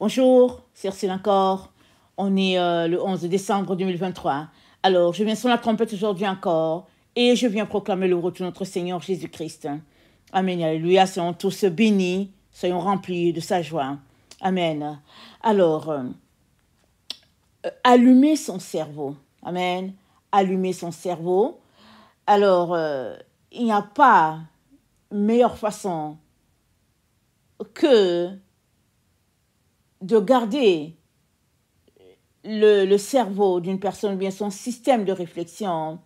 Bonjour, c'est encore. On est euh, le 11 décembre 2023. Alors, je viens sur la trompette aujourd'hui encore et je viens proclamer le retour de notre Seigneur Jésus-Christ. Amen. Alléluia. Soyons tous bénis, soyons remplis de sa joie. Amen. Alors, euh, euh, allumez allumer son cerveau. Amen. Allumer son cerveau. Alors, il n'y a pas meilleure façon que de garder le, cerveau d'une personne, bien son système de réflexion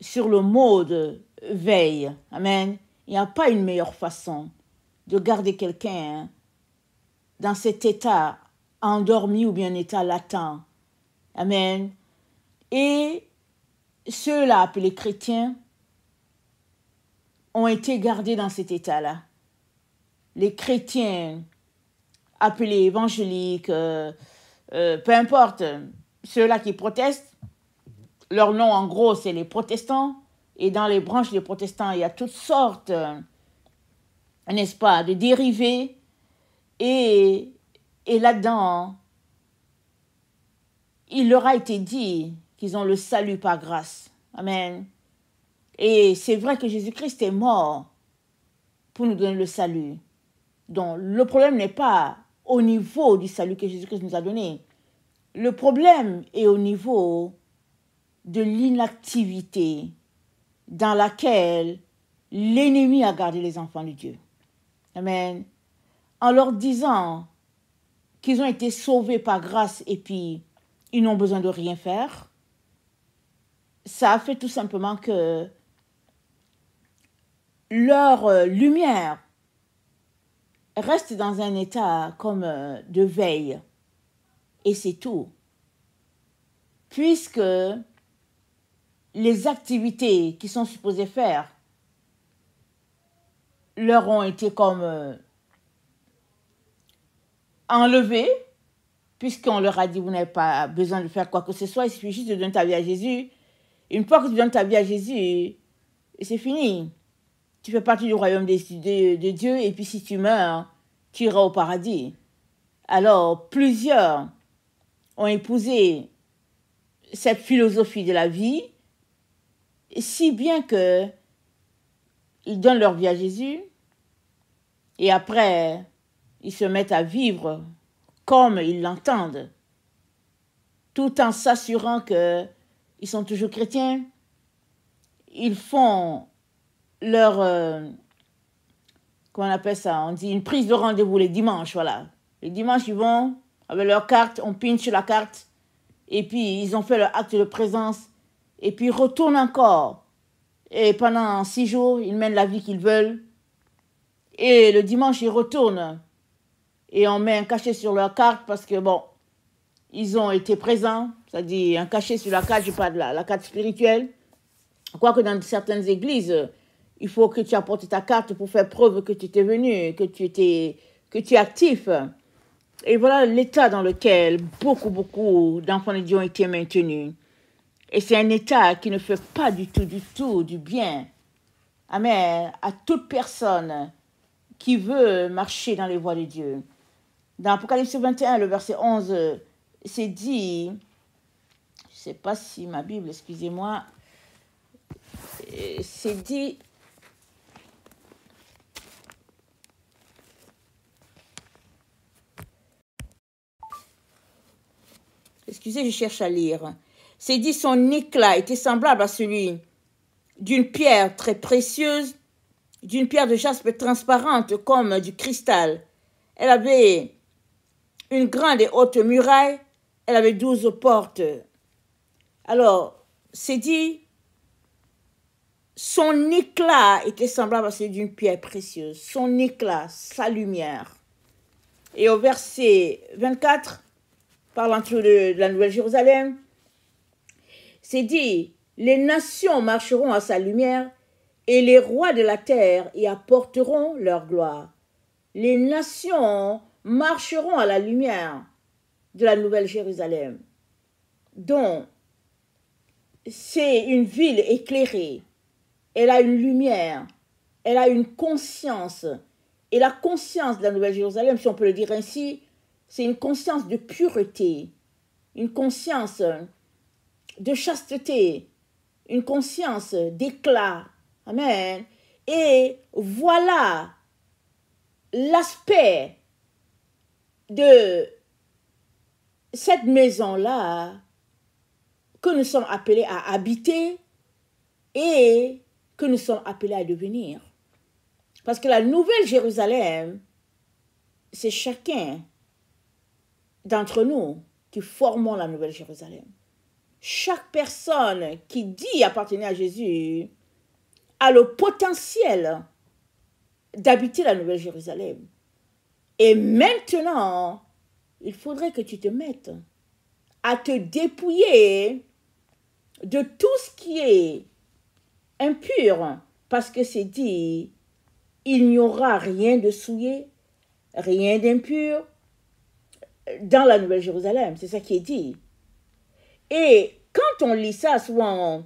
sur le mode veille. Amen. Il n'y a pas une meilleure façon de garder quelqu'un dans cet état endormi ou bien état latent. Amen. Et ceux-là appelés chrétiens ont été gardés dans cet état-là. Les chrétiens appelés évangéliques, euh, euh, peu importe, ceux-là qui protestent, leur nom en gros c'est les protestants, et dans les branches des protestants il y a toutes sortes, euh, n'est-ce pas, de dérivés, et, et là-dedans, il leur a été dit qu'ils ont le salut par grâce. Amen. Et c'est vrai que Jésus-Christ est mort pour nous donner le salut. Donc le problème n'est pas au niveau du salut que Jésus-Christ nous a donné. Le problème est au niveau de l'inactivité dans laquelle l'ennemi a gardé les enfants de Dieu. Amen. En leur disant qu'ils ont été sauvés par grâce et puis ils n'ont besoin de rien faire, ça a fait tout simplement que leur euh, lumière reste dans un état comme euh, de veille. Et c'est tout. Puisque les activités qui sont supposées faire leur ont été comme euh, enlevées, puisqu'on leur a dit, vous n'avez pas besoin de faire quoi que ce soit, il suffit juste de donner ta vie à Jésus. Une fois que tu donnes ta vie à Jésus, c'est fini tu fais partie du royaume des, de, Dieu, et puis si tu meurs, tu iras au paradis. Alors, plusieurs ont épousé cette philosophie de la vie, si bien que ils donnent leur vie à Jésus, et après, ils se mettent à vivre comme ils l'entendent, tout en s'assurant qu'ils sont toujours chrétiens. Ils font leur. Euh, comment on appelle ça On dit une prise de rendez-vous les dimanches, voilà. Les dimanches, ils vont avec leur carte, on pinche la carte, et puis ils ont fait leur acte de présence, et puis ils retournent encore. Et pendant six jours, ils mènent la vie qu'ils veulent. Et le dimanche, ils retournent. Et on met un cachet sur leur carte parce que, bon, ils ont été présents, Ça à dire un cachet sur la carte, je parle de la carte spirituelle. Quoique dans certaines églises, il faut que tu apportes ta carte pour faire preuve que tu étais venu, que tu étais, que tu es actif. Et voilà l'état dans lequel beaucoup, beaucoup d'enfants de Dieu ont été maintenus. Et c'est un état qui ne fait pas du tout, du tout du bien. Amen. À toute personne qui veut marcher dans les voies de Dieu. Dans Apocalypse 21, le verset 11, c'est dit, je ne sais pas si ma Bible, excusez-moi, c'est dit, Excusez, je cherche à lire. C'est dit son éclat était semblable à celui d'une pierre très précieuse, d'une pierre de jaspe transparente comme du cristal. Elle avait une grande et haute muraille, elle avait douze portes. Alors, c'est dit, son éclat était semblable à celui d'une pierre précieuse, son éclat, sa lumière. Et au verset 24, par de, la Nouvelle-Jérusalem. C'est dit, les nations marcheront à sa lumière et les rois de la terre y apporteront leur gloire. Les nations marcheront à la lumière de la Nouvelle Jérusalem. Donc, c'est une ville éclairée. Elle a une lumière. Elle a une conscience. Et la conscience de la Nouvelle Jérusalem, si on peut le dire ainsi, c'est une conscience de pureté, une conscience euh, de chasteté, une conscience d'éclat. Amen. Et voilà l'aspect de cette maison-là que nous sommes appelés à habiter et que nous sommes appelés à devenir. Parce que la nouvelle Jérusalem, c'est chacun d'entre nous qui formons la Nouvelle Jérusalem. Chaque personne qui dit appartenir à Jésus a le potentiel d'habiter la Nouvelle Jérusalem. Et maintenant, il faudrait que tu te mettes à te dépouiller de tout ce qui est impur, parce que c'est dit, il n'y aura rien de souillé, rien d'impur, dans la Nouvelle Jérusalem. C'est ça qui est dit. Et quand on lit ça, souvent,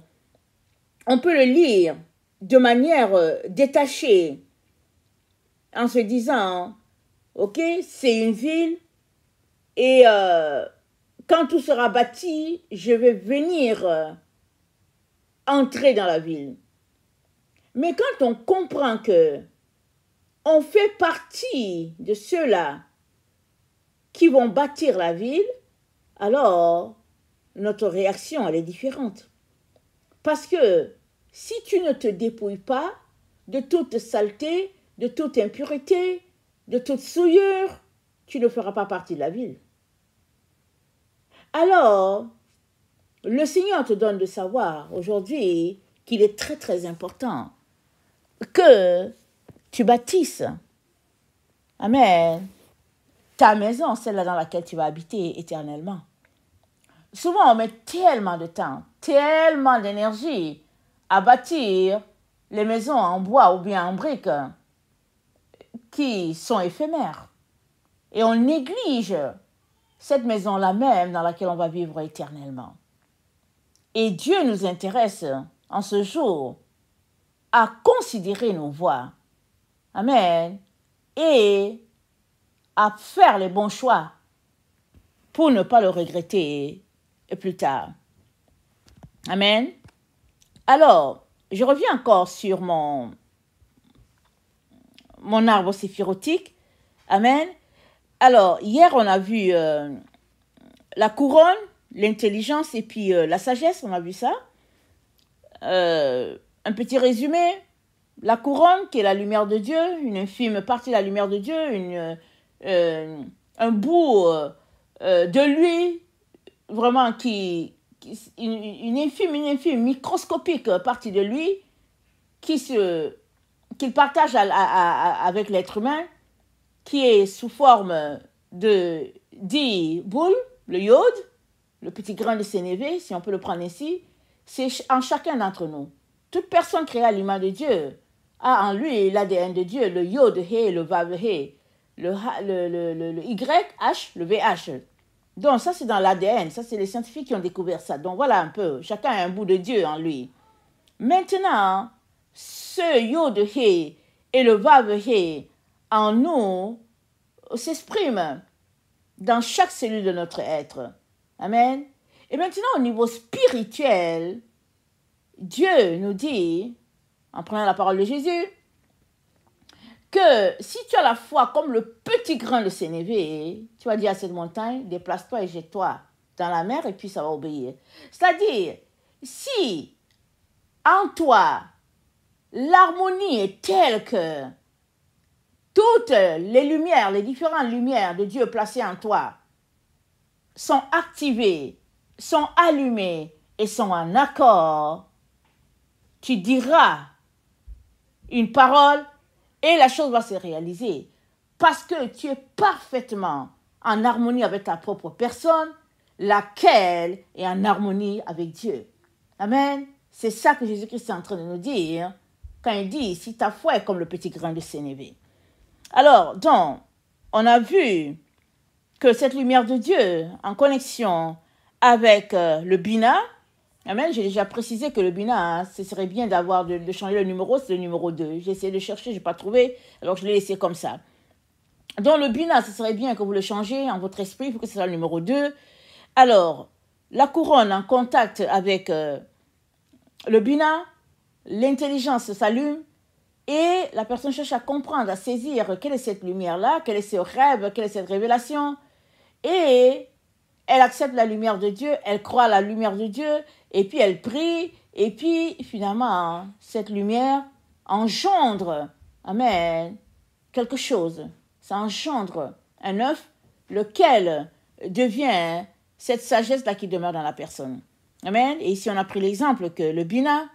on, peut le lire de manière euh, détachée, en se disant, OK, c'est une ville, et euh, quand tout sera bâti, je vais venir euh, entrer dans la ville. Mais quand on comprend que on fait partie de ceux-là qui vont bâtir la ville, alors notre réaction, elle est différente. Parce que si tu ne te dépouilles pas de toute saleté, de toute impureté, de toute souillure, tu ne feras pas partie de la ville. Alors, le Seigneur te donne de savoir aujourd'hui qu'il est très très important que tu bâtisses. Amen ta maison, celle là dans laquelle tu vas habiter éternellement. Souvent, on met tellement de temps, tellement d'énergie à bâtir les maisons en bois ou bien en briques qui sont éphémères. Et on néglige cette maison-là même dans laquelle on va vivre éternellement. Et Dieu nous intéresse en ce jour à considérer nos voies. Amen. Et à faire les bons choix pour ne pas le regretter plus tard. Amen. Alors, je reviens encore sur mon, mon arbre séphirotique. Amen. Alors, hier, on a vu euh, la couronne, l'intelligence et puis euh, la sagesse, on a vu ça. Euh, un petit résumé. La couronne, qui est la lumière de Dieu, une infime partie de la lumière de Dieu, une euh, un bout euh, euh, de lui, vraiment qui, une, infime, une infime, microscopique partie de lui, qui se, qu'il partage avec l'être humain, qui est sous forme de 10 boules, le yod le petit grain de sénévé, si on peut le prendre ainsi, c'est en chacun d'entre nous. Toute personne créée à l'image de Dieu a en lui l'ADN de Dieu, le yod, he, le vav, he, le, le, le, le YH, le VH. Donc ça, c'est dans l'ADN, ça, c'est les scientifiques qui ont découvert ça. Donc voilà un peu, chacun a un bout de Dieu en lui. Maintenant, ce yod he et le vav he en nous s'expriment dans chaque cellule de notre être. Amen. Et maintenant, au niveau spirituel, Dieu nous dit, en prenant la parole de Jésus, que si tu as la foi comme le petit grain de sénévé, tu vas dire à cette montagne, déplace-toi et jette-toi dans la mer et puis ça va obéir. C'est-à-dire, si en toi l'harmonie est telle que toutes les lumières, les différentes lumières de Dieu placées en toi sont activées, sont allumées et sont en accord, tu diras une parole et la chose va se réaliser parce que tu es parfaitement en harmonie avec ta propre personne, laquelle est en harmonie avec Dieu. Amen. C'est ça que Jésus-Christ est en train de nous dire quand il dit, si ta foi est comme le petit grain de sénévé. Alors, donc, on a vu que cette lumière de Dieu, en connexion avec euh, le Bina, Amen. J'ai déjà précisé que le Bina, hein, ce serait bien d'avoir de, changer le numéro, c'est le numéro 2. J'ai essayé de chercher, je n'ai pas trouvé, alors je l'ai laissé comme ça. Dans le Bina, ce serait bien que vous le changez en votre esprit pour que ce soit le numéro 2. Alors, la couronne en contact avec euh, le Bina, l'intelligence s'allume et la personne cherche à comprendre, à saisir quelle est cette lumière-là, quel est ce rêve, quelle est cette révélation. Et elle accepte la lumière de Dieu, elle croit à la lumière de Dieu, et puis elle prie, et puis finalement, cette lumière engendre, amen, quelque chose. Ça engendre un œuf, lequel devient cette sagesse-là qui demeure dans la personne. Amen. Et ici, on a pris l'exemple que le Bina,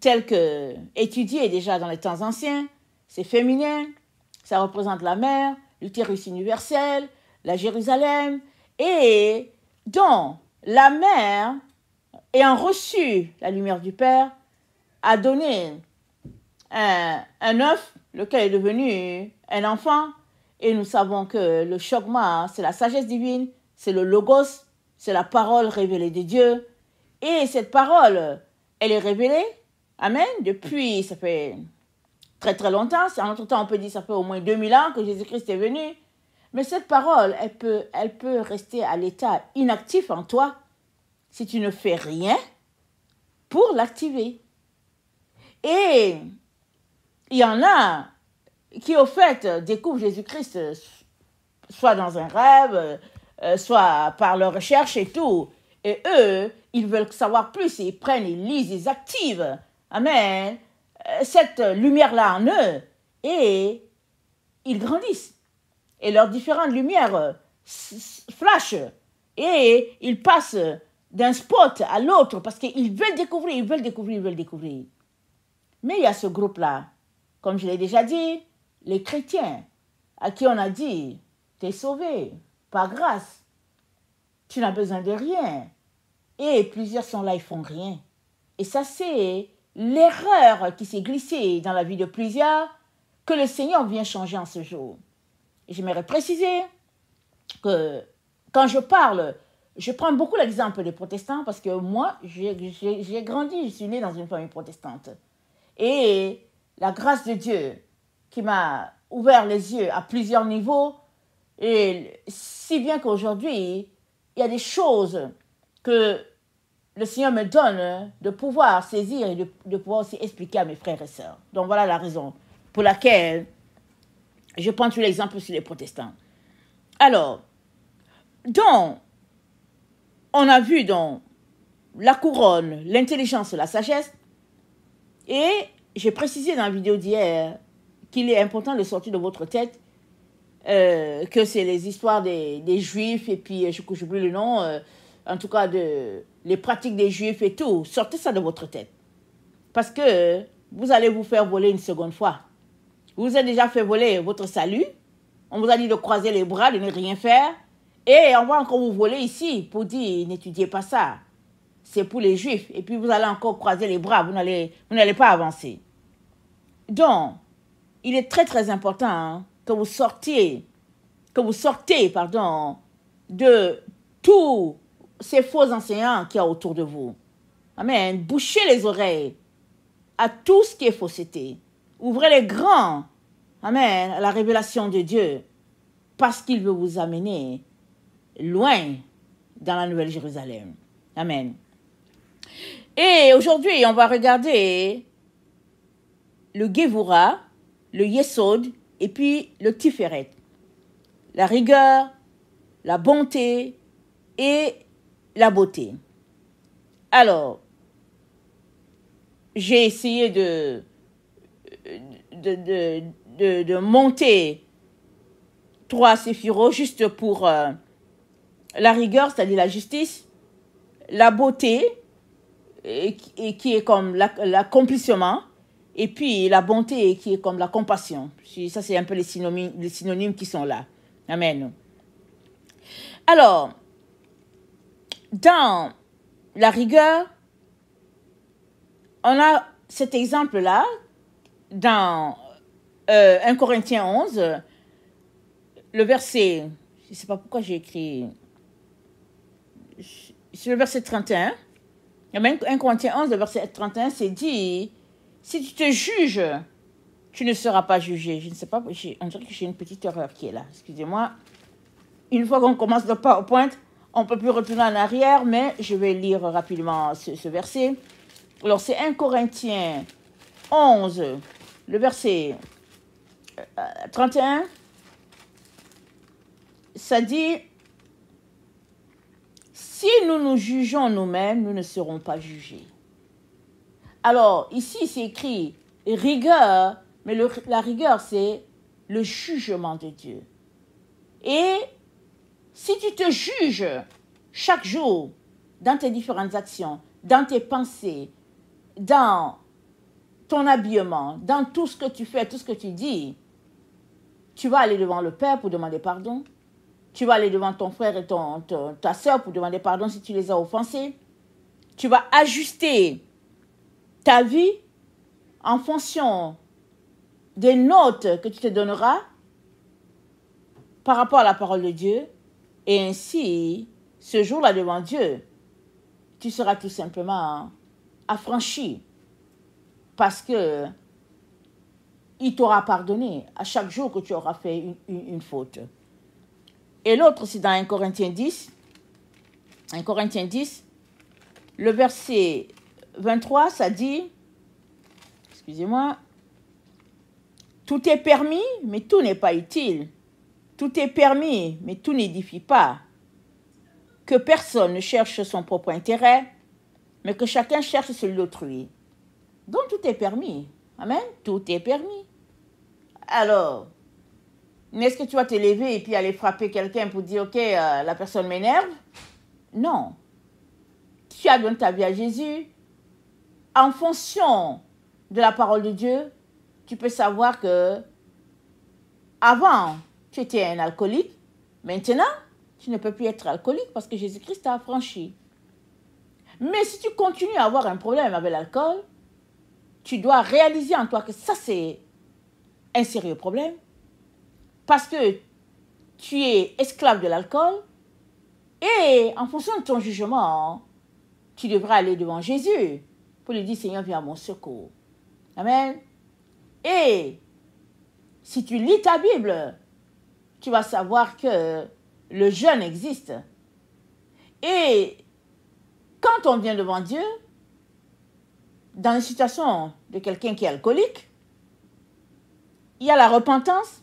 tel que étudié déjà dans les temps anciens, c'est féminin, ça représente la mer, l'utérus universel, la Jérusalem, et dont la mère, ayant reçu la lumière du Père, a donné un, un œuf, lequel est devenu un enfant. Et nous savons que le Shogma, c'est la sagesse divine, c'est le Logos, c'est la parole révélée de Dieu. Et cette parole, elle est révélée, Amen, depuis, ça fait très très longtemps. Entre-temps, on peut dire, ça fait au moins 2000 ans que Jésus-Christ est venu. Mais cette parole, elle peut, elle peut rester à l'état inactif en toi si tu ne fais rien pour l'activer. Et il y en a qui, au fait, découvrent Jésus-Christ soit dans un rêve, euh, soit par leur recherche et tout. Et eux, ils veulent savoir plus, ils prennent, ils lisent, ils activent. Amen. Euh, cette lumière-là en eux. Et ils grandissent et leurs différentes lumières flashent et ils passent d'un spot à l'autre parce qu'ils veulent découvrir, ils veulent découvrir, ils veulent découvrir. Mais il y a ce groupe-là, comme je l'ai déjà dit, les chrétiens, à qui on a dit, t'es sauvé par grâce, tu n'as besoin de rien. Et plusieurs sont là, ils font rien. Et ça, c'est l'erreur qui s'est glissée dans la vie de plusieurs que le Seigneur vient changer en ce jour j'aimerais préciser que quand je parle, je prends beaucoup l'exemple des protestants parce que moi, j'ai grandi, je suis née dans une famille protestante. Et la grâce de Dieu qui m'a ouvert les yeux à plusieurs niveaux, et si bien qu'aujourd'hui, il y a des choses que le Seigneur me donne de pouvoir saisir et de, de pouvoir aussi expliquer à mes frères et sœurs. Donc voilà la raison pour laquelle je prends tout l'exemple sur les protestants. Alors, donc, on a vu donc la couronne, l'intelligence, la sagesse. Et j'ai précisé dans la vidéo d'hier qu'il est important de sortir de votre tête euh, que c'est les histoires des, juifs et puis, euh, je plus le nom, euh, en tout cas, de, les pratiques des juifs et tout. Sortez ça de votre tête. Parce que vous allez vous faire voler une seconde fois vous avez déjà fait voler votre salut. On vous a dit de croiser les bras, de ne rien faire. Et on va encore vous voler ici pour dire n'étudiez pas ça. C'est pour les juifs. Et puis vous allez encore croiser les bras, vous n'allez, pas avancer. Donc, il est très très important hein, que vous sortiez, que vous sortez, pardon, de tous ces faux enseignants qu'il y a autour de vous. Amen. Bouchez les oreilles à tout ce qui est fausseté. Ouvrez les grands. Amen. la révélation de Dieu. Parce qu'il veut vous amener loin dans la Nouvelle Jérusalem. Amen. Et aujourd'hui, on va regarder le Gevura, le Yesod et puis le Tiferet. La rigueur, la bonté et la beauté. Alors, j'ai essayé de de, de, de, monter trois séphiros juste pour euh, la rigueur, c'est-à-dire la justice, la beauté, et, qui est comme l'accomplissement, et puis la bonté qui est comme la compassion. Ça, c'est un peu les synonymes, les synonymes qui sont là. Amen. Alors, dans la rigueur, on a cet exemple-là dans 1 euh, Corinthiens 11, le verset, je ne sais pas pourquoi j'ai écrit, c'est le verset 31. Même 1 Corinthiens 11, le verset 31, c'est dit, si tu te juges, tu ne seras pas jugé. Je ne sais pas, on dirait que j'ai une petite erreur qui est là. Excusez-moi. Une fois qu'on commence le pointe on ne peut plus retourner en arrière, mais je vais lire rapidement ce, ce verset. Alors, c'est 1 Corinthiens 11, le verset 31, euh, euh, ça dit, si nous nous jugeons nous-mêmes, nous ne serons pas jugés. Alors, ici, c'est écrit rigueur, mais la rigueur, c'est le jugement de Dieu. Et si tu te juges chaque jour dans tes différentes actions, dans tes pensées, dans ton habillement, dans tout ce que tu fais, tout ce que tu dis, tu vas aller devant le Père pour demander pardon. Tu vas aller devant ton frère et ton, ta soeur pour demander pardon si tu les as offensés. Tu vas ajuster ta vie en fonction des notes que tu te donneras par rapport à la parole de Dieu. Et ainsi, ce jour-là devant Dieu, tu seras tout simplement affranchi parce que il t'aura pardonné à chaque jour que tu auras fait une, faute. Et l'autre, c'est dans 1 Corinthiens 10. 1 Corinthiens 10, le verset 23, ça dit, excusez-moi, tout est permis, mais tout n'est pas utile. Tout est permis, mais tout n'édifie pas. Que personne ne cherche son propre intérêt, mais que chacun cherche celui d'autrui. Donc tout est permis. Amen. Tout est permis. Alors, nest ce que tu vas te lever et puis aller frapper quelqu'un pour dire, OK, euh, la personne m'énerve Non. Tu as donné ta vie à Jésus. En fonction de la parole de Dieu, tu peux savoir que avant, tu étais un alcoolique. Maintenant, tu ne peux plus être alcoolique parce que Jésus-Christ t'a affranchi. Mais si tu continues à avoir un problème avec l'alcool, tu dois réaliser en toi que ça, c'est un sérieux problème. Parce que tu es esclave de l'alcool. Et en fonction de ton jugement, tu devras aller devant Jésus pour lui dire, Seigneur, viens à mon secours. Amen. Et si tu lis ta Bible, tu vas savoir que le jeûne existe. Et quand on vient devant Dieu, dans une situation de quelqu'un qui est alcoolique, il y a la repentance,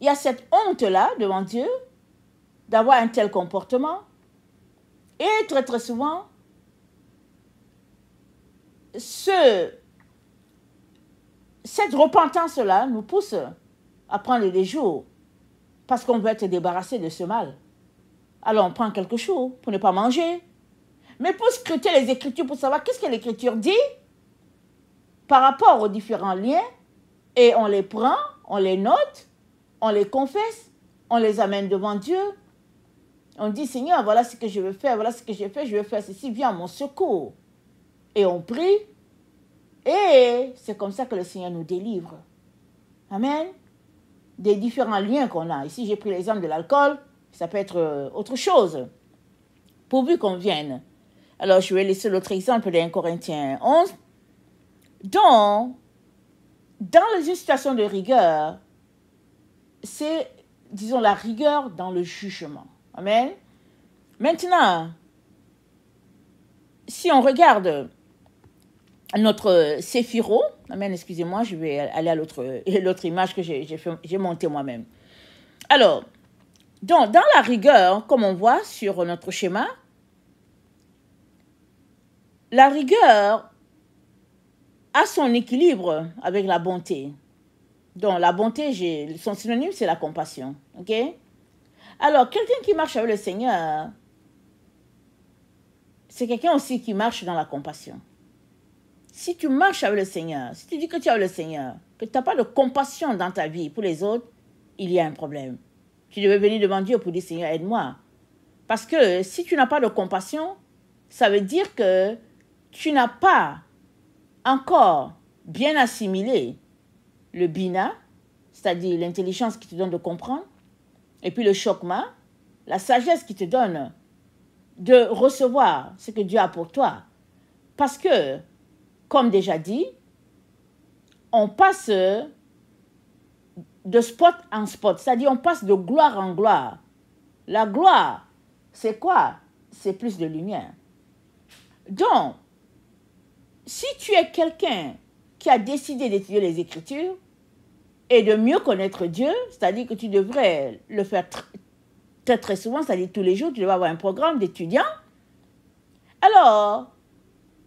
il y a cette honte-là devant Dieu d'avoir un tel comportement. Et très très souvent, ce, cette repentance-là nous pousse à prendre des jours parce qu'on veut être débarrassé de ce mal. Alors on prend quelque chose pour ne pas manger, mais pour scruter les Écritures, pour savoir qu'est-ce que l'Écriture dit par rapport aux différents liens, et on les prend, on les note, on les confesse, on les amène devant Dieu. On dit, Seigneur, voilà ce que je veux faire, voilà ce que j'ai fait, je veux faire ceci, viens à mon secours. Et on prie, et c'est comme ça que le Seigneur nous délivre. Amen. Des différents liens qu'on a. Ici, j'ai pris l'exemple de l'alcool, ça peut être euh, autre chose, pourvu qu'on vienne alors, je vais laisser l'autre exemple d'un 1 Corinthiens 11. Donc, dans une situation de rigueur, c'est, disons, la rigueur dans le jugement. Amen. Maintenant, si on regarde notre séphiro, amen, excusez-moi, je vais aller à l'autre image que j'ai montée moi-même. Alors, donc, dans la rigueur, comme on voit sur notre schéma, la rigueur a son équilibre avec la bonté. Donc, la bonté, son synonyme, c'est la compassion. OK? Alors, quelqu'un qui marche avec le Seigneur, c'est quelqu'un aussi qui marche dans la compassion. Si tu marches avec le Seigneur, si tu dis que tu as le Seigneur, que tu n'as pas de compassion dans ta vie pour les autres, il y a un problème. Tu devais venir devant Dieu pour dire Seigneur, aide-moi. Parce que si tu n'as pas de compassion, ça veut dire que tu n'as pas encore bien assimilé le bina, c'est-à-dire l'intelligence qui te donne de comprendre, et puis le chokma, la sagesse qui te donne de recevoir ce que Dieu a pour toi. Parce que, comme déjà dit, on passe de spot en spot, c'est-à-dire on passe de gloire en gloire. La gloire, c'est quoi C'est plus de lumière. Donc, si tu es quelqu'un qui a décidé d'étudier les Écritures et de mieux connaître Dieu, c'est-à-dire que tu devrais le faire très très souvent, c'est-à-dire tous les jours, tu devrais avoir un programme d'étudiants. Alors,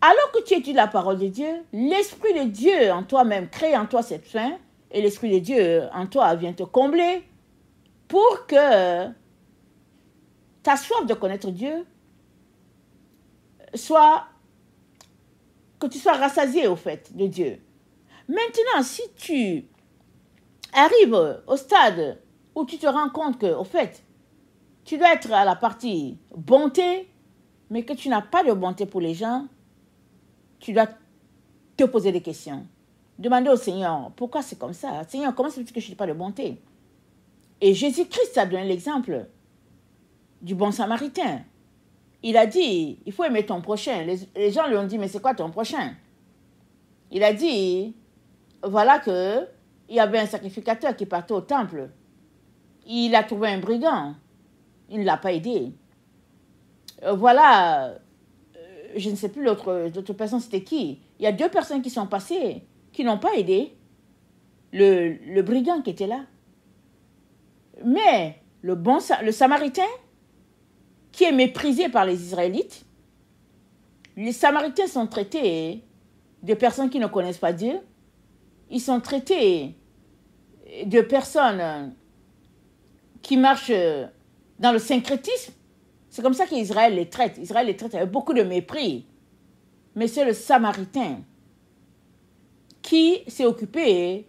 alors que tu étudies la parole de Dieu, l'Esprit de Dieu en toi-même crée en toi cette fin et l'Esprit de Dieu en toi vient te combler pour que ta soif de connaître Dieu soit que tu sois rassasié au fait de Dieu. Maintenant, si tu arrives au stade où tu te rends compte que, au fait, tu dois être à la partie bonté, mais que tu n'as pas de bonté pour les gens, tu dois te poser des questions. Demander au Seigneur, pourquoi c'est comme ça Seigneur, comment c'est que je n'ai pas de bonté Et Jésus-Christ a donné l'exemple du bon samaritain. Il a dit, il faut aimer ton prochain. Les, gens lui ont dit, mais c'est quoi ton prochain Il a dit, voilà que il y avait un sacrificateur qui partait au temple. Il a trouvé un brigand. Il ne l'a pas aidé. Euh, voilà, euh, je ne sais plus l'autre, l'autre personne, c'était qui. Il y a deux personnes qui sont passées, qui n'ont pas aidé le, le brigand qui était là. Mais le bon le samaritain, qui est méprisé par les Israélites. Les Samaritains sont traités de personnes qui ne connaissent pas Dieu. Ils sont traités de personnes qui marchent dans le syncrétisme. C'est comme ça qu'Israël les traite. Israël les traite avec beaucoup de mépris. Mais c'est le Samaritain qui s'est occupé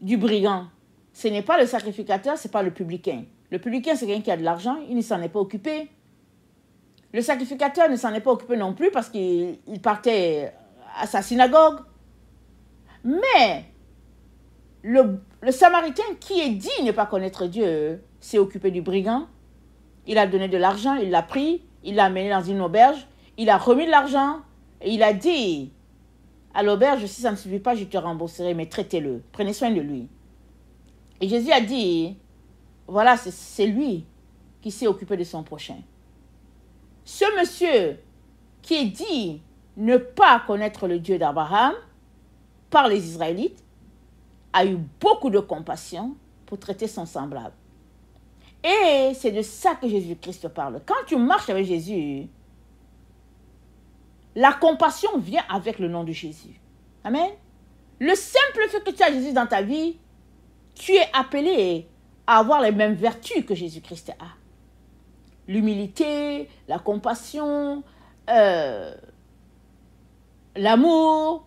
du brigand. Ce n'est pas le sacrificateur, ce n'est pas le publicain. Le publicain, c'est quelqu'un qui a de l'argent, il ne s'en est pas occupé. Le sacrificateur ne s'en est pas occupé non plus parce qu'il partait à sa synagogue. Mais le, samaritain qui est dit ne pas connaître Dieu s'est occupé du brigand. Il a donné de l'argent, il l'a pris, il l'a amené dans une auberge, il a remis de l'argent et il a dit à l'auberge, si ça ne suffit pas, je te rembourserai, mais traitez-le, prenez soin de lui. Et Jésus a dit, voilà, c'est lui qui s'est occupé de son prochain. Ce monsieur qui est dit ne pas connaître le Dieu d'Abraham par les Israélites a eu beaucoup de compassion pour traiter son semblable. Et c'est de ça que Jésus-Christ parle. Quand tu marches avec Jésus, la compassion vient avec le nom de Jésus. Amen. Le simple fait que tu as Jésus dans ta vie, tu es appelé avoir les mêmes vertus que Jésus-Christ a. L'humilité, la compassion, euh, l'amour,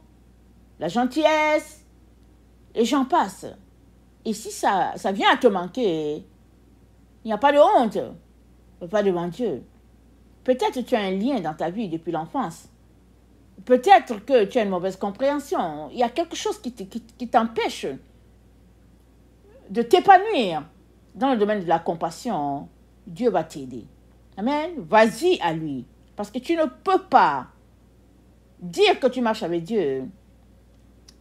la gentillesse, et j'en passe. Et si ça, ça vient à te manquer, il n'y a pas de honte. Pas devant Dieu. Peut-être tu as un lien dans ta vie depuis l'enfance. Peut-être que tu as une mauvaise compréhension. Il y a quelque chose qui t'empêche. qui, de t'épanouir dans le domaine de la compassion, Dieu va t'aider. Amen. Vas-y à lui. Parce que tu ne peux pas dire que tu marches avec Dieu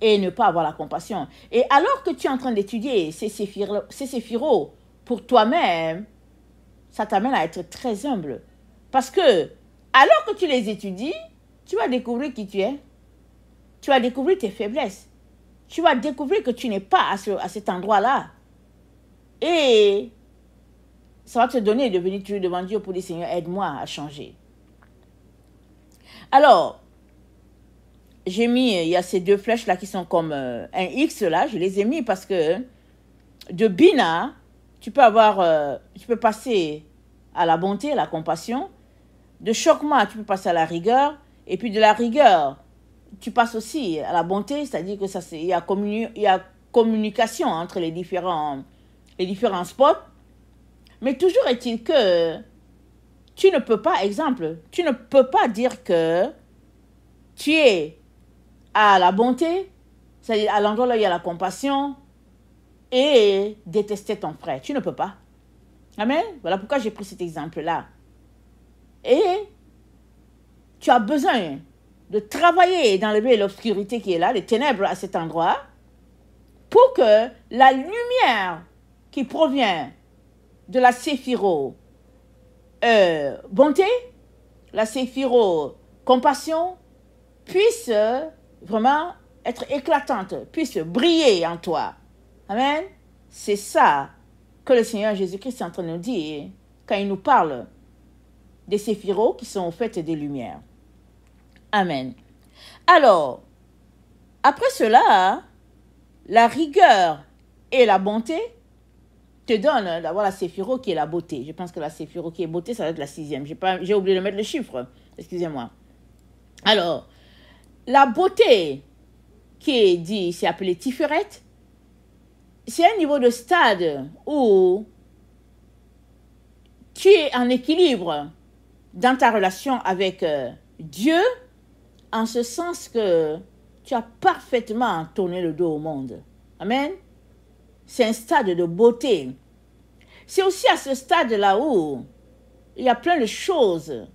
et ne pas avoir la compassion. Et alors que tu es en train d'étudier ces séphirots pour toi-même, ça t'amène à être très humble. Parce que, alors que tu les étudies, tu vas découvrir qui tu es. Tu vas découvrir tes faiblesses. Tu vas découvrir que tu n'es pas à cet endroit-là. Et ça va te donner de venir devant Dieu pour dire Seigneur, aide-moi à changer. Alors, j'ai mis, il y a ces deux flèches là qui sont comme euh, un X là, je les ai mis parce que de Bina, tu peux avoir, euh, tu peux passer à la bonté, la compassion. De chocma, tu peux passer à la rigueur. Et puis de la rigueur, tu passes aussi à la bonté, c'est-à-dire que ça, y a communication entre les différents les différents spots. Mais toujours est-il que tu ne peux pas, exemple, tu ne peux pas dire que tu es à la bonté, c'est-à-dire à, l'endroit où il y a la compassion, et détester ton frère. Tu ne peux pas. Amen. Voilà pourquoi j'ai pris cet exemple-là. Et tu as besoin de travailler dans et l'obscurité qui est là, les ténèbres à cet endroit, pour que la lumière qui provient de la séphiro euh, bonté, la séphiro compassion, puisse euh, vraiment être éclatante, puisse briller en toi. Amen. C'est ça que le Seigneur Jésus-Christ est en train de nous dire quand il nous parle des séphiro qui sont au fait des lumières. Amen. Alors, après cela, la rigueur et la bonté te donne hein, d'avoir la Séphiro qui est la beauté. Je pense que la Séphiro qui est beauté, ça va être la sixième. J'ai, oublié de mettre le chiffre. Excusez-moi. Alors, la beauté qui est dit, c'est appelé tifurette, C'est un niveau de stade où tu es en équilibre dans ta relation avec euh, Dieu, en ce sens que tu as parfaitement tourné le dos au monde. Amen. C'est un stade de beauté. C'est aussi à ce stade-là où il y a plein de choses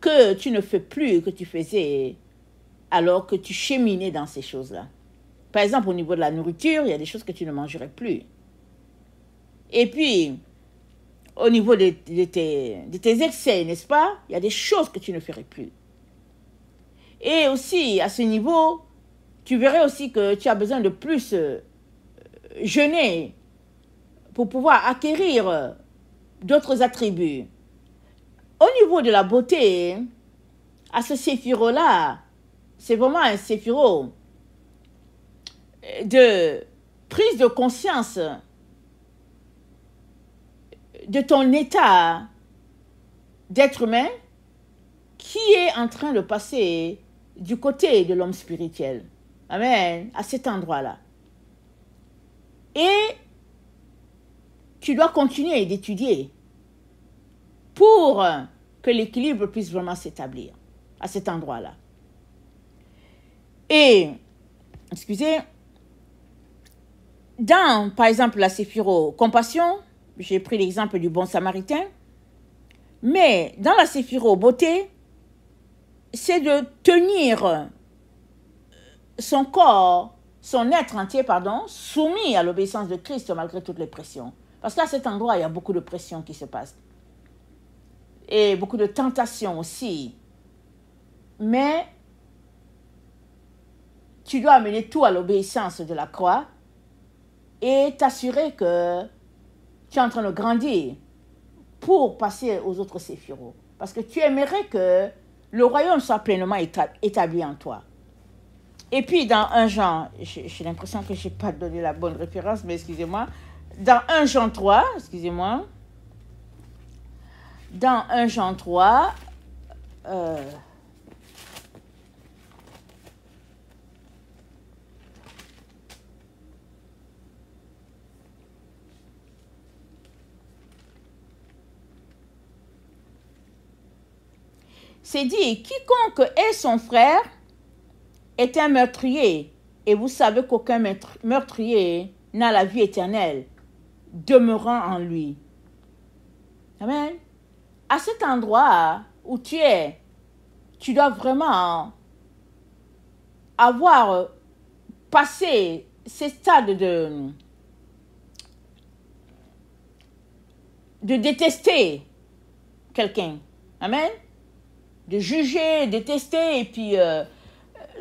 que tu ne fais plus, que tu faisais alors que tu cheminais dans ces choses-là. Par exemple, au niveau de la nourriture, il y a des choses que tu ne mangerais plus. Et puis, au niveau de, de tes excès, n'est-ce pas Il y a des choses que tu ne ferais plus. Et aussi, à ce niveau, tu verrais aussi que tu as besoin de plus euh, jeûner pour pouvoir acquérir d'autres attributs. Au niveau de la beauté, à ce séphiro-là, c'est vraiment un séphiro de prise de conscience de ton état d'être humain qui est en train de passer du côté de l'homme spirituel. Amen. À cet endroit-là. Et tu dois continuer d'étudier pour que l'équilibre puisse vraiment s'établir à cet endroit-là. Et, excusez, dans, par exemple, la séphiro-compassion, j'ai pris l'exemple du bon samaritain, mais dans la séphiro-beauté, c'est de tenir son corps son être entier, pardon, soumis à l'obéissance de Christ malgré toutes les pressions. Parce qu'à cet endroit, il y a beaucoup de pressions qui se passent. Et beaucoup de tentations aussi. Mais tu dois amener tout à l'obéissance de la croix et t'assurer que tu es en train de grandir pour passer aux autres séphiraux. Parce que tu aimerais que le royaume soit pleinement établi en toi. Et puis, dans un genre, j'ai l'impression que je n'ai pas donné la bonne référence, mais excusez-moi. Dans 1 genre 3, excusez-moi. Dans 1 Jean 3, c'est dit quiconque est son frère est un meurtrier, et vous savez qu'aucun meurtrier n'a la vie éternelle, demeurant en lui. Amen. À cet endroit où tu es, tu dois vraiment avoir passé ce stade de, de détester quelqu'un. Amen. De juger, détester et puis euh,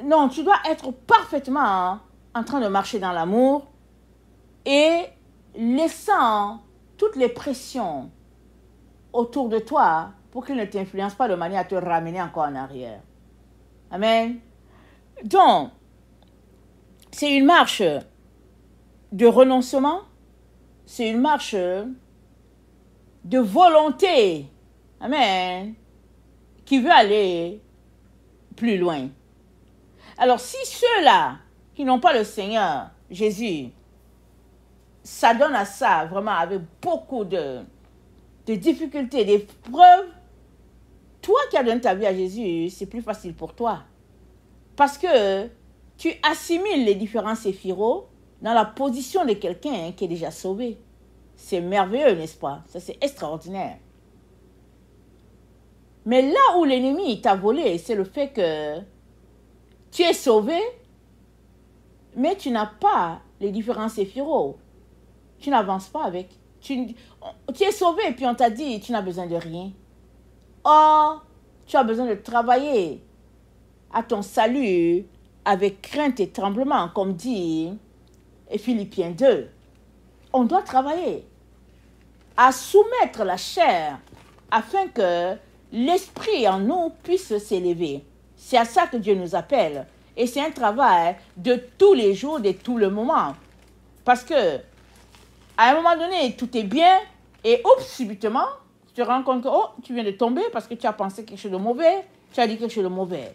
non, tu dois être parfaitement hein, en train de marcher dans l'amour et laissant toutes les pressions autour de toi pour qu'il ne t'influencent pas de manière à te ramener encore en arrière. Amen. Donc, c'est une marche de renoncement, c'est une marche de volonté. Amen. Qui veut aller plus loin. Alors si ceux-là qui n'ont pas le Seigneur, Jésus, s'adonnent à ça vraiment avec beaucoup de, de difficultés, d'épreuves, toi qui as donné ta vie à Jésus, c'est plus facile pour toi. Parce que tu assimiles les différents séphiraux dans la position de quelqu'un qui est déjà sauvé. C'est merveilleux, n'est-ce pas Ça, c'est extraordinaire. Mais là où l'ennemi t'a volé, c'est le fait que tu es sauvé, mais tu n'as pas les différents éphéraux. Tu n'avances pas avec. Tu, es sauvé et puis on t'a dit, tu n'as besoin de rien. Or, tu as besoin de travailler à ton salut avec crainte et tremblement, comme dit Philippiens 2. On doit travailler à soumettre la chair afin que l'esprit en nous puisse s'élever. C'est à ça que Dieu nous appelle. Et c'est un travail de tous les jours, de tout le moment. Parce que, à un moment donné, tout est bien, et oups, subitement, tu te rends compte que oh, tu viens de tomber parce que tu as pensé quelque chose de mauvais, tu as dit quelque chose de mauvais.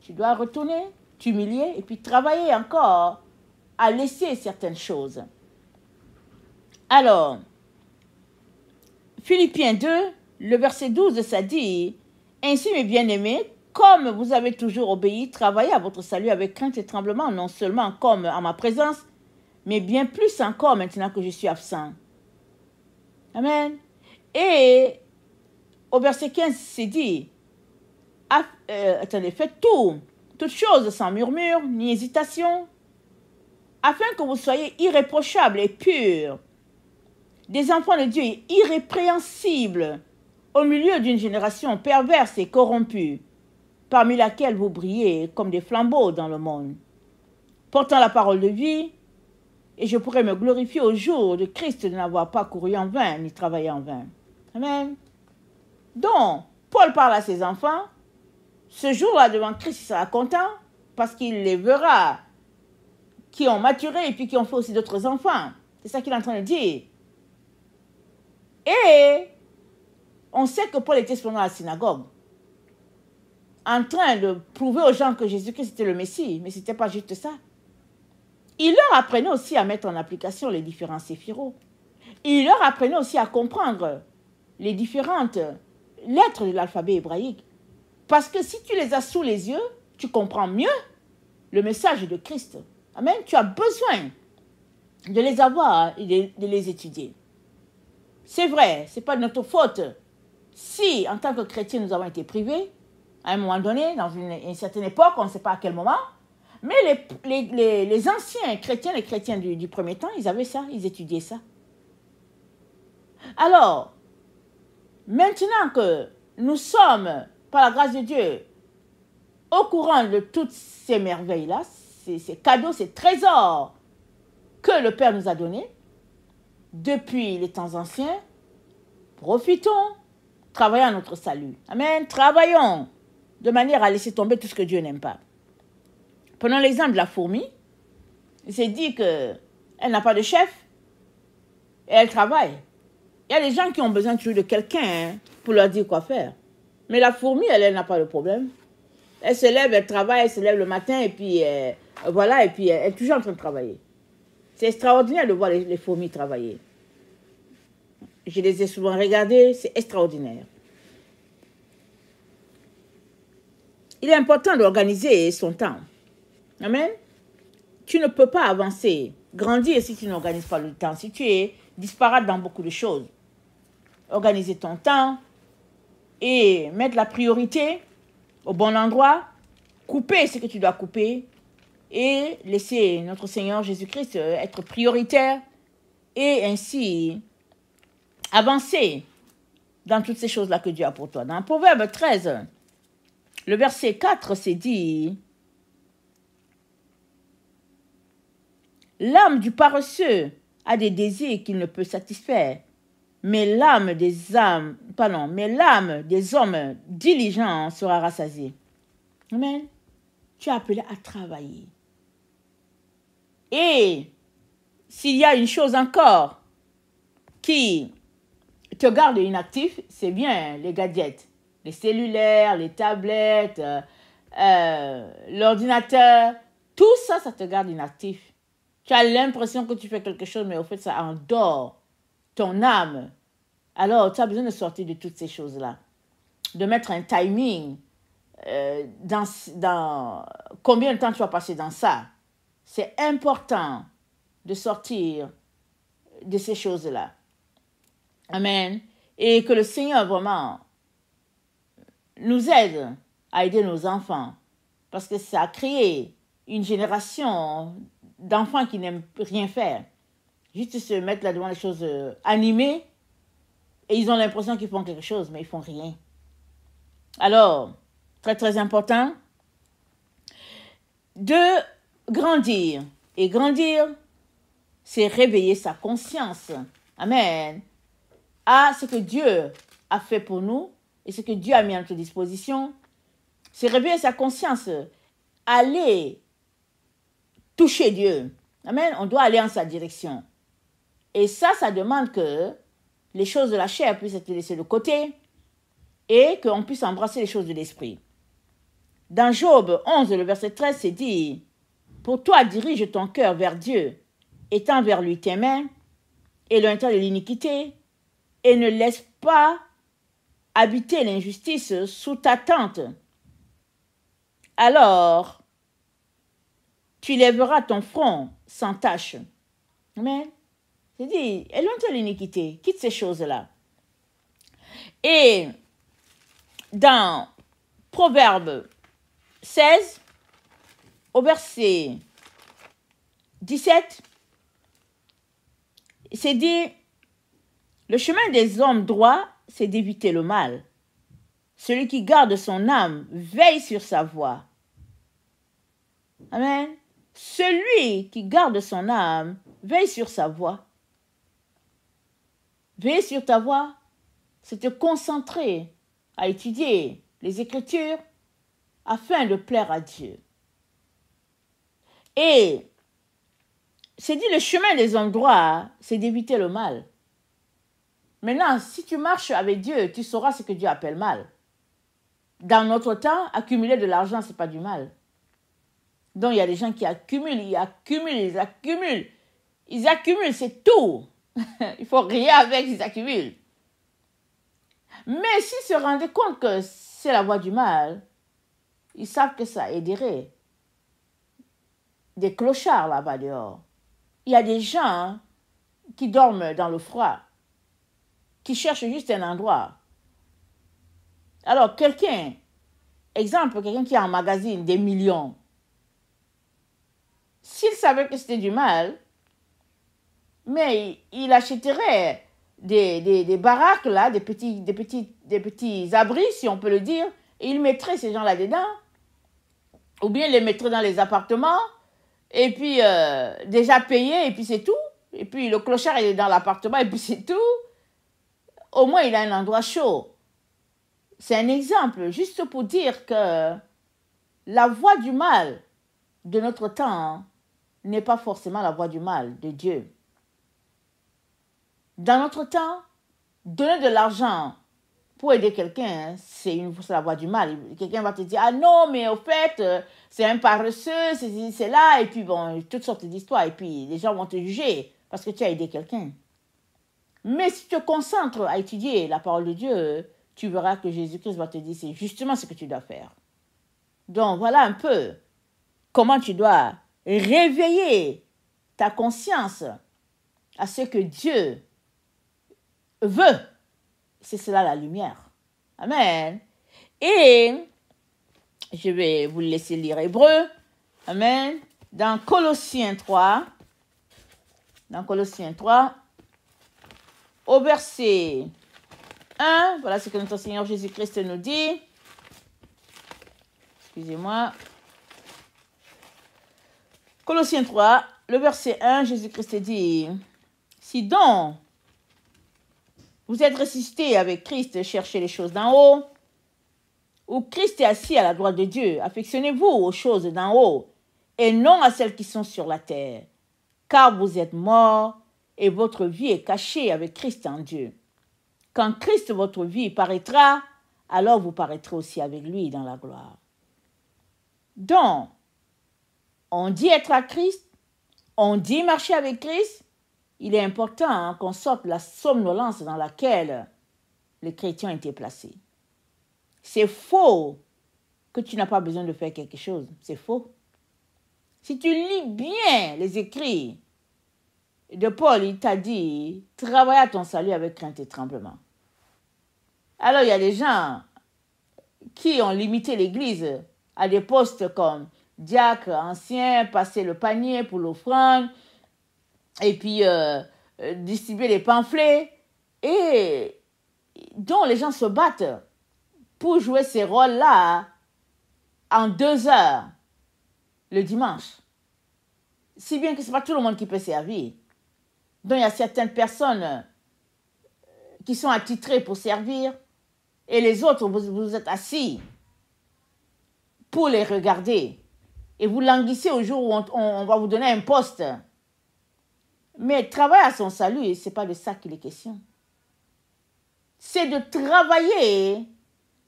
Tu dois retourner, t'humilier, et puis travailler encore à laisser certaines choses. Alors, Philippiens 2, le verset 12, ça dit Ainsi, mes bien-aimés, comme vous avez toujours obéi, travaillez à votre salut avec crainte et tremblement, non seulement comme à ma présence, mais bien plus encore maintenant que je suis absent. Amen. Et au verset 15, c'est dit, ah, euh, faites tout, toutes choses sans murmure ni hésitation, afin que vous soyez irréprochables et purs, des enfants de Dieu irrépréhensibles au milieu d'une génération perverse et corrompue parmi laquelle vous brillez comme des flambeaux dans le monde, portant la parole de vie, et je pourrais me glorifier au jour de Christ de n'avoir pas couru en vain ni travaillé en vain. Amen. Donc, Paul parle à ses enfants. Ce jour-là, devant Christ, il sera content parce qu'il les verra qui ont maturé et puis qui ont fait aussi d'autres enfants. C'est ça qu'il est en train de dire. Et on sait que Paul était souvent à la synagogue en train de prouver aux gens que Jésus-Christ était le Messie, mais ce n'était pas juste ça. Il leur apprenait aussi à mettre en application les différents séphiraux. Il leur apprenait aussi à comprendre les différentes lettres de l'alphabet hébraïque. Parce que si tu les as sous les yeux, tu comprends mieux le message de Christ. Amen. Tu as besoin de les avoir et de, les étudier. C'est vrai, ce n'est pas de notre faute. Si, en tant que chrétien, nous avons été privés, à un moment donné, dans une, certaine époque, on ne sait pas à quel moment. Mais les, les, les, anciens chrétiens, les chrétiens du, du premier temps, ils avaient ça, ils étudiaient ça. Alors, maintenant que nous sommes, par la grâce de Dieu, au courant de toutes ces merveilles-là, ces, ces, cadeaux, ces trésors que le Père nous a donnés, depuis les temps anciens, profitons, travaillons à notre salut. Amen, travaillons de manière à laisser tomber tout ce que Dieu n'aime pas. Prenons l'exemple de la fourmi. Il s'est dit qu'elle n'a pas de chef et elle travaille. Il y a des gens qui ont besoin toujours de quelqu'un hein, pour leur dire quoi faire. Mais la fourmi, elle, elle n'a pas de problème. Elle se lève, elle travaille, elle se lève le matin et puis euh, voilà, et puis elle est toujours en train de travailler. C'est extraordinaire de voir les, les fourmis travailler. Je les ai souvent regardées, c'est extraordinaire. Il est important d'organiser son temps. Amen. Tu ne peux pas avancer, grandir si tu n'organises pas le temps, si tu es disparate dans beaucoup de choses. Organiser ton temps et mettre la priorité au bon endroit, couper ce que tu dois couper et laisser notre Seigneur Jésus-Christ euh, être prioritaire et ainsi avancer dans toutes ces choses-là que Dieu a pour toi. Dans Proverbe 13, le verset 4, c'est dit, L'âme du paresseux a des désirs qu'il ne peut satisfaire, mais l'âme des âmes, pardon, mais l'âme des hommes diligents sera rassasiée. Amen. Tu es appelé à travailler. Et s'il y a une chose encore qui te garde inactif, c'est bien les gadgets les cellulaires, les tablettes, euh, euh, l'ordinateur, tout ça, ça te garde inactif. Tu as l'impression que tu fais quelque chose, mais au fait, ça endort ton âme. Alors, tu as besoin de sortir de toutes ces choses-là, de mettre un timing euh, dans, dans combien de temps tu vas passer dans ça. C'est important de sortir de ces choses-là. Amen. Et que le Seigneur vraiment nous aide à aider nos enfants. Parce que ça a créé une génération d'enfants qui n'aiment rien faire. Juste se mettre là devant les choses euh, animées et ils ont l'impression qu'ils font quelque chose, mais ils font rien. Alors, très très important de grandir. Et grandir, c'est réveiller sa conscience. Amen. À ce que Dieu a fait pour nous et ce que Dieu a mis à notre disposition, c'est réveiller sa conscience, aller toucher Dieu. Amen. On doit aller en sa direction. Et ça, ça demande que les choses de la chair puissent être laissées de côté et qu'on puisse embrasser les choses de l'esprit. Dans Job 11, le verset 13, c'est dit Pour toi dirige ton cœur vers Dieu, étends vers lui tes mains, et lointain de l'iniquité, et ne laisse pas habiter l'injustice sous ta tente. Alors, tu lèveras ton front sans tâche. Mais, c'est dit, éloigne-toi l'iniquité, quitte ces choses-là. Et dans Proverbe 16, au verset 17, c'est dit, le chemin des hommes droits c'est d'éviter le mal. Celui qui garde son âme veille sur sa voie. Amen. Celui qui garde son âme veille sur sa voie. Veille sur ta voie, c'est te concentrer à étudier les Écritures afin de plaire à Dieu. Et c'est dit le chemin des endroits, c'est d'éviter le mal. Maintenant, si tu marches avec Dieu, tu sauras ce que Dieu appelle mal. Dans notre temps, accumuler de l'argent, ce n'est pas du mal. Donc, il y a des gens qui accumulent, ils accumulent, ils accumulent. Ils accumulent, c'est tout. il faut rien avec, ils accumulent. Mais s'ils se rendaient compte que c'est la voie du mal, ils savent que ça aiderait. Des clochards là-bas dehors. Il y a des gens qui dorment dans le froid qui cherche juste un endroit. Alors, quelqu'un, exemple, quelqu'un qui a magazine des millions, s'il savait que c'était du mal, mais il achèterait des, des, des, baraques, là, des petits, des, petits, des petits abris, si on peut le dire, et il mettrait ces gens-là dedans, ou bien les mettrait dans les appartements, et puis euh, déjà payé et puis c'est tout. Et puis le clochard, est dans l'appartement, et puis c'est tout au moins il a un endroit chaud. C'est un exemple, juste pour dire que la voie du mal de notre temps hein, n'est pas forcément la voie du mal de Dieu. Dans notre temps, donner de l'argent pour aider quelqu'un, hein, c'est la voie du mal. Quelqu'un va te dire, ah non, mais au fait, euh, c'est un paresseux, c'est là, et puis bon, toutes sortes d'histoires, et puis les gens vont te juger parce que tu as aidé quelqu'un. Mais si tu te concentres à étudier la parole de Dieu, tu verras que Jésus-Christ va te dire c'est justement ce que tu dois faire. Donc voilà un peu comment tu dois réveiller ta conscience à ce que Dieu veut. C'est cela la lumière. Amen. Et je vais vous laisser lire Hébreu. Amen. Dans Colossiens 3, dans Colossiens 3, au verset 1, voilà ce que notre Seigneur Jésus-Christ nous dit. Excusez-moi. Colossiens 3, le verset 1, Jésus-Christ dit, Si donc vous êtes ressuscité avec Christ, cherchez les choses d'en haut, ou Christ est assis à la droite de Dieu, affectionnez-vous aux choses d'en haut et non à celles qui sont sur la terre, car vous êtes morts et votre vie est cachée avec Christ en Dieu. Quand Christ, votre vie, paraîtra, alors vous paraîtrez aussi avec lui dans la gloire. Donc, on dit être à Christ, on dit marcher avec Christ, il est important hein, qu'on sorte la somnolence dans laquelle les chrétiens étaient placés. C'est faux que tu n'as pas besoin de faire quelque chose. C'est faux. Si tu lis bien les écrits, de Paul, il t'a dit, travaille à ton salut avec crainte et tremblement. Alors il y a des gens qui ont limité l'Église à des postes comme diacre, ancien, passer le panier pour l'offrande, et puis euh, distribuer les pamphlets, et dont les gens se battent pour jouer ces rôles-là en deux heures le dimanche. Si bien que ce n'est pas tout le monde qui peut servir. Donc il y a certaines personnes euh, qui sont attitrées pour servir et les autres, vous, êtes assis pour les regarder. Et vous languissez au jour où on, va vous donner un poste. Mais travailler à son salut, ce n'est pas de ça qu'il est question. C'est de travailler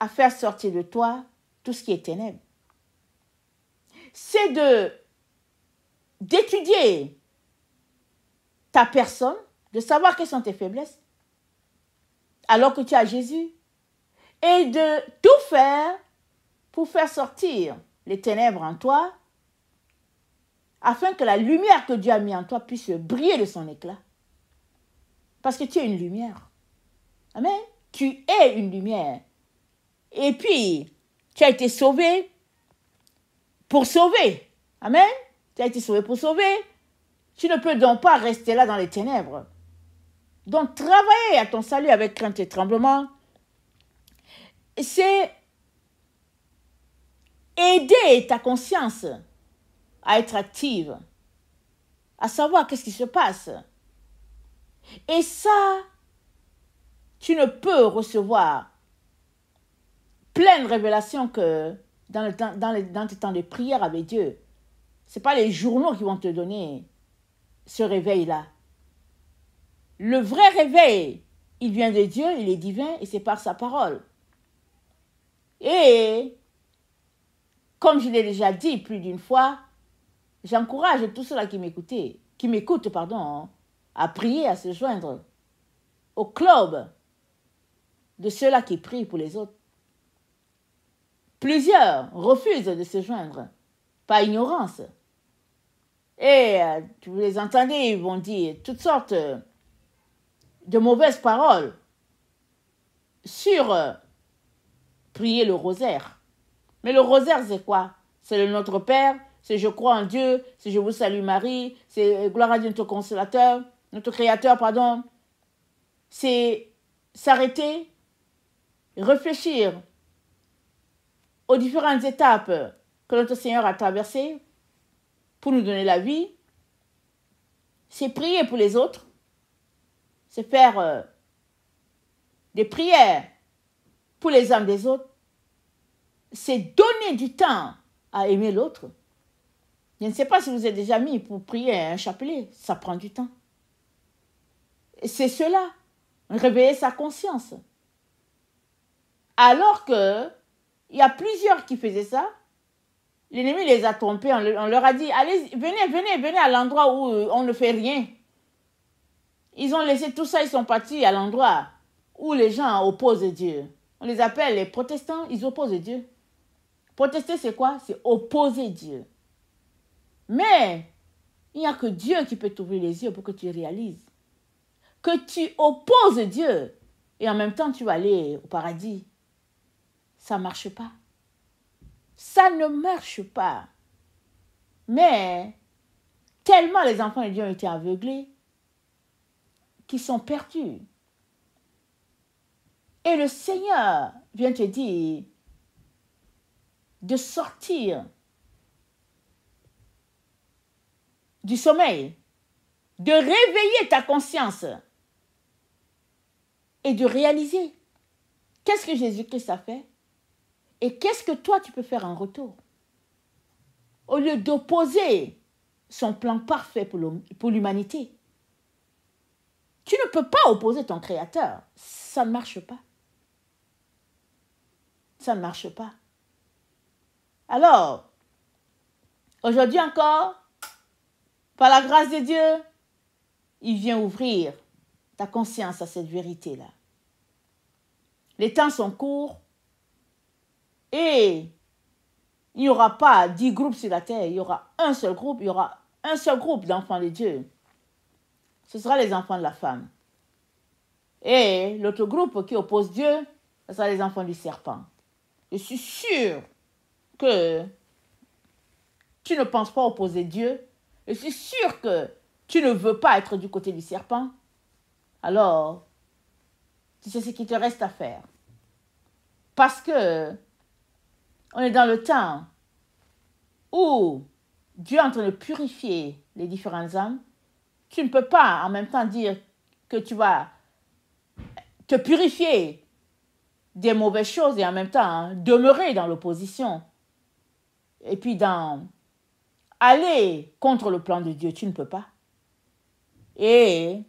à faire sortir de toi tout ce qui est ténèbre. C'est de d'étudier ta personne, de savoir quelles sont tes faiblesses, alors que tu as Jésus, et de tout faire pour faire sortir les ténèbres en toi, afin que la lumière que Dieu a mise en toi puisse briller de son éclat. Parce que tu es une lumière. Amen. Tu es une lumière. Et puis, tu as été sauvé pour sauver. Amen. Tu as été sauvé pour sauver. Tu ne peux donc pas rester là dans les ténèbres. Donc travailler à ton salut avec crainte et tremblement, c'est aider ta conscience à être active, à savoir qu'est-ce qui se passe. Et ça, tu ne peux recevoir pleine révélation que dans, le dans, tes temps de prière avec Dieu. Ce n'est pas les journaux qui vont te donner ce réveil-là. Le vrai réveil, il vient de Dieu, il est divin et c'est par sa parole. Et comme je l'ai déjà dit plus d'une fois, j'encourage tous ceux-là qui m'écoutent, qui m'écoutent, pardon, à prier, à se joindre au club de ceux-là qui prient pour les autres. Plusieurs refusent de se joindre par ignorance, et eh, vous les entendez, ils vont dire toutes sortes euh, de mauvaises paroles sur euh, prier le rosaire. Mais le rosaire, c'est quoi C'est le Notre Père, c'est je crois en Dieu, c'est je vous salue Marie, c'est euh, gloire à Dieu notre consolateur, notre créateur, pardon. C'est s'arrêter, réfléchir aux différentes étapes que notre Seigneur a traversées pour nous donner la vie, c'est prier pour les autres, c'est faire euh, des prières pour les âmes des autres, c'est donner du temps à aimer l'autre. Je ne sais pas si vous êtes déjà mis pour prier un chapelet, ça prend du temps. C'est cela, réveiller sa conscience. Alors que il y a plusieurs qui faisaient ça L'ennemi les a trompés. On leur a dit, allez, venez, venez, venez à l'endroit où euh, on ne fait rien. Ils ont laissé tout ça, ils sont partis à l'endroit où les gens opposent Dieu. On les appelle les protestants, ils opposent Dieu. Protester, c'est quoi C'est opposer Dieu. Mais il n'y a que Dieu qui peut t'ouvrir les yeux pour que tu réalises que tu opposes Dieu et en même temps tu vas aller au paradis. Ça ne marche pas. Ça ne marche pas. Mais tellement les enfants de Dieu ont été aveuglés qu'ils sont perdus. Et le Seigneur vient te dire de sortir du sommeil, de réveiller ta conscience et de réaliser qu'est-ce que Jésus-Christ a fait et qu'est-ce que toi, tu peux faire en retour Au lieu d'opposer son plan parfait pour l'humanité, tu ne peux pas opposer ton Créateur. Ça ne marche pas. Ça ne marche pas. Alors, aujourd'hui encore, par la grâce de Dieu, il vient ouvrir ta conscience à cette vérité-là. Les temps sont courts, et il n'y aura pas dix groupes sur la terre, il y aura un seul groupe, il y aura un seul groupe d'enfants de Dieu. Ce sera les enfants de la femme. Et l'autre groupe qui oppose Dieu, ce sera les enfants du serpent. Je suis sûr que tu ne penses pas opposer Dieu. Je suis sûr que tu ne veux pas être du côté du serpent. Alors, tu sais ce qu'il te reste à faire. Parce que on est dans le temps où Dieu est en train de purifier les différentes âmes. Tu ne peux pas en même temps dire que tu vas te purifier des mauvaises choses et en même temps hein, demeurer dans l'opposition. Et puis dans aller contre le plan de Dieu, tu ne peux pas. Et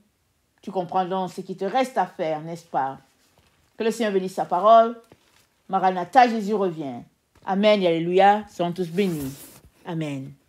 tu comprends donc ce qui te reste à faire, n'est-ce pas Que le Seigneur bénisse sa parole. Maranatha, Jésus revient. Amém, aleluia. Santos beni. Amém.